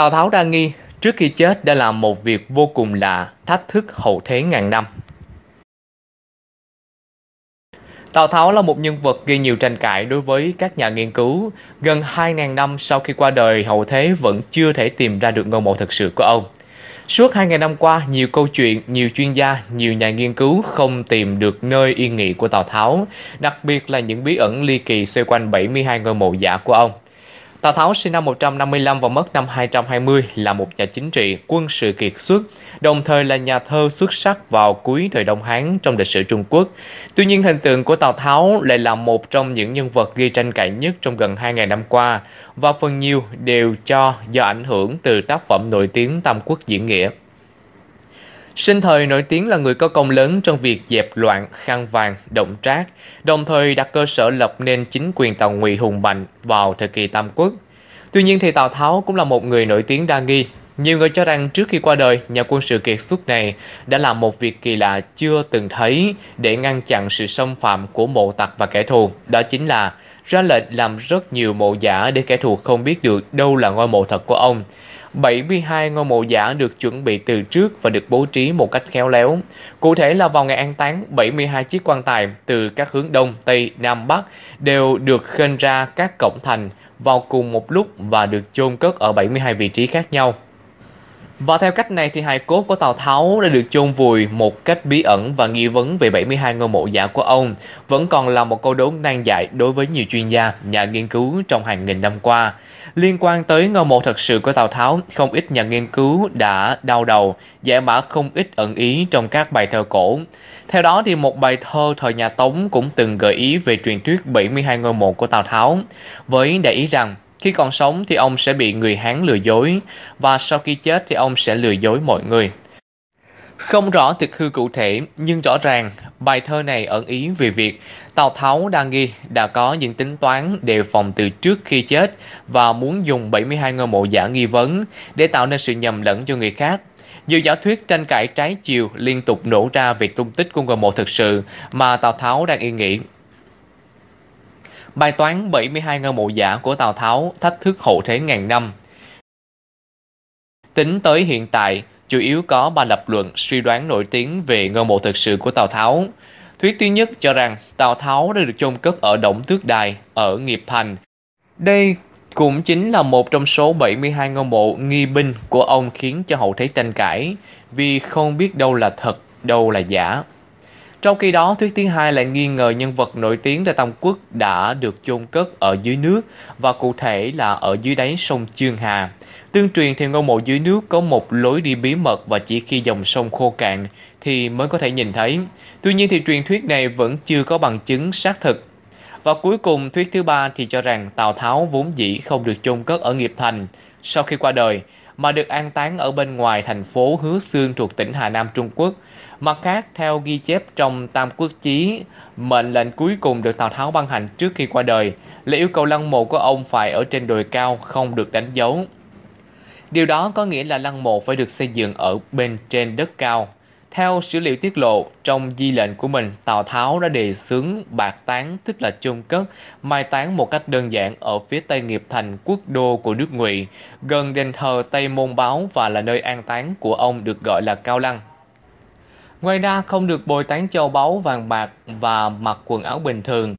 Tào Tháo đa nghi trước khi chết đã làm một việc vô cùng lạ, thách thức hậu thế ngàn năm. Tào Tháo là một nhân vật gây nhiều tranh cãi đối với các nhà nghiên cứu. Gần 2.000 năm sau khi qua đời, hậu thế vẫn chưa thể tìm ra được ngôi mộ thực sự của ông. Suốt 2.000 năm qua, nhiều câu chuyện, nhiều chuyên gia, nhiều nhà nghiên cứu không tìm được nơi yên nghỉ của Tào Tháo, đặc biệt là những bí ẩn ly kỳ xoay quanh 72 ngôi mộ giả của ông. Tào Tháo sinh năm 155 và mất năm 220 là một nhà chính trị, quân sự kiệt xuất, đồng thời là nhà thơ xuất sắc vào cuối thời Đông Hán trong lịch sử Trung Quốc. Tuy nhiên, hình tượng của Tào Tháo lại là một trong những nhân vật gây tranh cãi nhất trong gần 2.000 năm qua, và phần nhiều đều cho do ảnh hưởng từ tác phẩm nổi tiếng Tam Quốc Diễn Nghĩa. Sinh thời nổi tiếng là người có công lớn trong việc dẹp loạn, khăn vàng, động trác, đồng thời đặt cơ sở lập nên chính quyền Tàu Ngụy hùng mạnh vào thời kỳ Tam Quốc. Tuy nhiên thì Tào Tháo cũng là một người nổi tiếng đa nghi nhiều người cho rằng trước khi qua đời, nhà quân sự kiệt xuất này đã làm một việc kỳ lạ chưa từng thấy để ngăn chặn sự xâm phạm của mộ tặc và kẻ thù. Đó chính là ra lệnh làm rất nhiều mộ giả để kẻ thù không biết được đâu là ngôi mộ thật của ông. 72 ngôi mộ giả được chuẩn bị từ trước và được bố trí một cách khéo léo. Cụ thể là vào ngày an táng, 72 chiếc quan tài từ các hướng Đông, Tây, Nam, Bắc đều được khênh ra các cổng thành vào cùng một lúc và được chôn cất ở 72 vị trí khác nhau. Và theo cách này thì hài cốt của Tào Tháo đã được chôn vùi một cách bí ẩn và nghi vấn về 72 ngôi mộ giả của ông vẫn còn là một câu đố nan giải đối với nhiều chuyên gia, nhà nghiên cứu trong hàng nghìn năm qua. Liên quan tới ngôi mộ thật sự của Tào Tháo, không ít nhà nghiên cứu đã đau đầu, giải mã không ít ẩn ý trong các bài thơ cổ. Theo đó thì một bài thơ thời nhà Tống cũng từng gợi ý về truyền thuyết 72 ngôi mộ của Tào Tháo, với đại ý rằng khi còn sống thì ông sẽ bị người Hán lừa dối và sau khi chết thì ông sẽ lừa dối mọi người. Không rõ thực hư cụ thể, nhưng rõ ràng bài thơ này ẩn ý về việc Tào Tháo đa nghi đã có những tính toán đề phòng từ trước khi chết và muốn dùng 72 ngôi mộ giả nghi vấn để tạo nên sự nhầm lẫn cho người khác. Nhiều giả thuyết tranh cãi trái chiều liên tục nổ ra về tung tích của ngôi mộ thực sự mà Tào Tháo đang yên nghỉ bài toán 72 ngôi mộ giả của Tào Tháo thách thức hậu thế ngàn năm. Tính tới hiện tại, chủ yếu có ba lập luận suy đoán nổi tiếng về ngôi mộ thực sự của Tào Tháo. Thuyết thứ nhất cho rằng Tào Tháo đã được chôn cất ở Động Tước Đài, ở Nghiệp Thành. Đây cũng chính là một trong số 72 ngôi mộ nghi binh của ông khiến cho hậu thế tranh cãi, vì không biết đâu là thật, đâu là giả. Trong khi đó, thuyết thứ hai lại nghi ngờ nhân vật nổi tiếng Tây Tam Quốc đã được chôn cất ở dưới nước và cụ thể là ở dưới đáy sông Chương Hà. Tương truyền thì ngôi mộ dưới nước có một lối đi bí mật và chỉ khi dòng sông khô cạn thì mới có thể nhìn thấy. Tuy nhiên thì truyền thuyết này vẫn chưa có bằng chứng xác thực. Và cuối cùng, thuyết thứ ba thì cho rằng Tào Tháo vốn dĩ không được chôn cất ở Nghiệp Thành. Sau khi qua đời, mà được an táng ở bên ngoài thành phố Hứa Xương thuộc tỉnh Hà Nam Trung Quốc. Mặt khác, theo ghi chép trong Tam Quốc Chí, mệnh lệnh cuối cùng được Tào Tháo ban hành trước khi qua đời là yêu cầu lăng mộ của ông phải ở trên đồi cao, không được đánh dấu. Điều đó có nghĩa là lăng mộ phải được xây dựng ở bên trên đất cao. Theo sử liệu tiết lộ, trong di lệnh của mình, Tào Tháo đã đề xướng bạc tán, tức là chôn cất, mai táng một cách đơn giản ở phía tây nghiệp thành quốc đô của nước Ngụy, gần đền thờ Tây Môn Báo và là nơi an táng của ông được gọi là Cao Lăng. Ngoài ra không được bồi tán châu báu vàng bạc và mặc quần áo bình thường.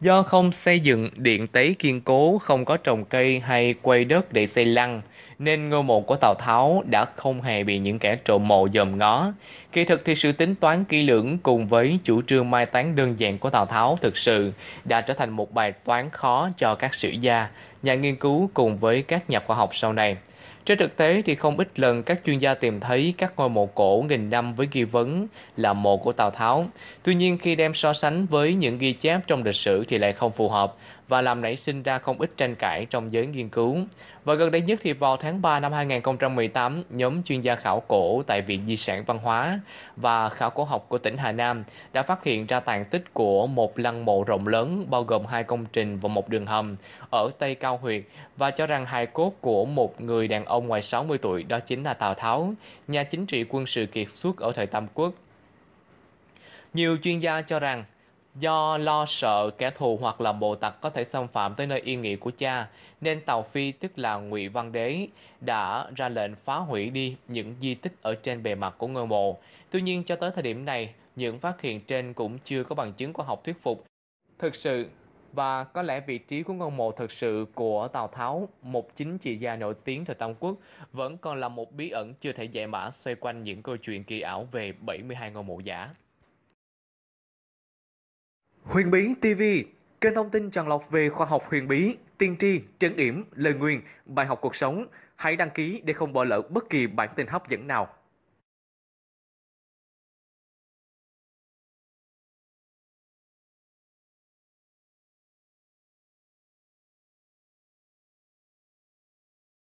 Do không xây dựng điện tế kiên cố, không có trồng cây hay quay đất để xây lăng, nên ngôi mộ của Tào Tháo đã không hề bị những kẻ trộm mộ dòm ngó. Kỳ thực thì sự tính toán kỹ lưỡng cùng với chủ trương mai táng đơn giản của Tào Tháo thực sự đã trở thành một bài toán khó cho các sử gia nhà nghiên cứu cùng với các nhà khoa học sau này. Trên thực tế thì không ít lần các chuyên gia tìm thấy các ngôi mộ cổ nghìn năm với ghi vấn là mộ của Tào Tháo. Tuy nhiên khi đem so sánh với những ghi chép trong lịch sử thì lại không phù hợp và làm nảy sinh ra không ít tranh cãi trong giới nghiên cứu. Và gần đây nhất thì vào tháng 3 năm 2018, nhóm chuyên gia khảo cổ tại Viện Di sản Văn hóa và Khảo cổ học của tỉnh Hà Nam đã phát hiện ra tàn tích của một lăng mộ rộng lớn bao gồm hai công trình và một đường hầm ở Tây Cao ao huyệt và cho rằng hài cốt của một người đàn ông ngoài 60 tuổi đó chính là Tào Tháo, nhà chính trị quân sự kiệt xuất ở thời Tam Quốc. Nhiều chuyên gia cho rằng Do lo sợ kẻ thù hoặc là bộ tặc có thể xâm phạm tới nơi yên nghỉ của cha, nên Tào Phi tức là Ngụy Văn Đế đã ra lệnh phá hủy đi những di tích ở trên bề mặt của ngôi mộ. Tuy nhiên cho tới thời điểm này, những phát hiện trên cũng chưa có bằng chứng khoa học thuyết phục. Thực sự, và có lẽ vị trí của ngôi mộ thực sự của Tào Tháo, một chính trị gia nổi tiếng thời Tam Quốc, vẫn còn là một bí ẩn chưa thể giải mã xoay quanh những câu chuyện kỳ ảo về 72 ngôi mộ giả. Huyền Bí TV, kênh thông tin tràn lọc về khoa học huyền bí, tiên tri, trấn yểm, lời nguyên, bài học cuộc sống. Hãy đăng ký để không bỏ lỡ bất kỳ bản tin hấp dẫn nào.